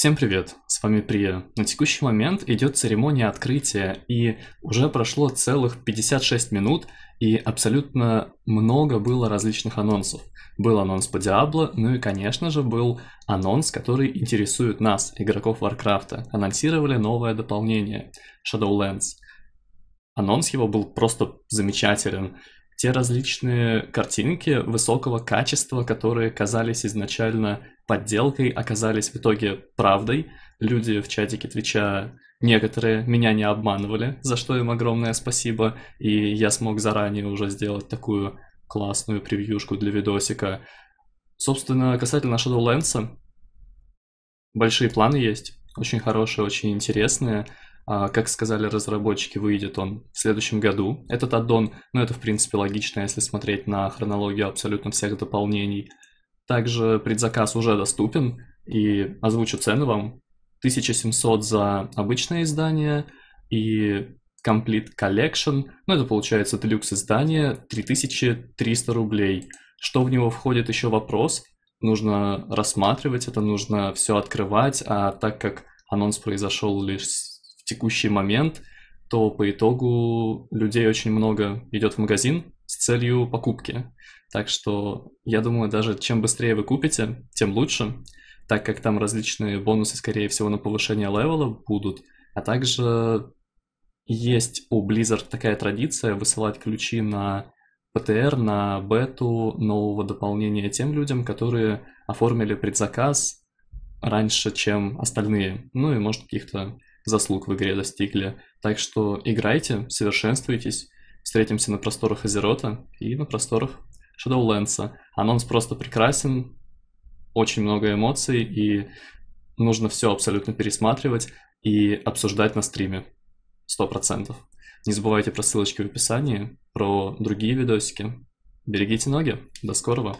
Всем привет, с вами Прия. На текущий момент идет церемония открытия, и уже прошло целых 56 минут, и абсолютно много было различных анонсов. Был анонс по Диабло, ну и, конечно же, был анонс, который интересует нас, игроков Варкрафта. Анонсировали новое дополнение — Shadowlands. Анонс его был просто замечателен те различные картинки высокого качества, которые казались изначально подделкой оказались в итоге правдой. Люди в чатике Твича некоторые меня не обманывали, за что им огромное спасибо, и я смог заранее уже сделать такую классную превьюшку для видосика. Собственно, касательно Shadowlands, большие планы есть, очень хорошие, очень интересные. А, как сказали разработчики, выйдет он в следующем году, этот аддон, но ну, это в принципе логично, если смотреть на хронологию абсолютно всех дополнений – также предзаказ уже доступен, и озвучу цены вам. 1700 за обычное издание и Complete Collection, ну это получается делюкс издание, 3300 рублей. Что в него входит еще вопрос, нужно рассматривать это, нужно все открывать, а так как анонс произошел лишь в текущий момент, то по итогу людей очень много идет в магазин, с целью покупки. Так что я думаю, даже чем быстрее вы купите, тем лучше, так как там различные бонусы, скорее всего, на повышение левела будут, а также есть у Blizzard такая традиция высылать ключи на ПТР, на бету нового дополнения тем людям, которые оформили предзаказ раньше, чем остальные. Ну и, может, каких-то заслуг в игре достигли. Так что играйте, совершенствуйтесь, Встретимся на просторах Азерота и на просторах Shadowlands. Анонс просто прекрасен, очень много эмоций, и нужно все абсолютно пересматривать и обсуждать на стриме. Сто процентов. Не забывайте про ссылочки в описании, про другие видосики. Берегите ноги. До скорого.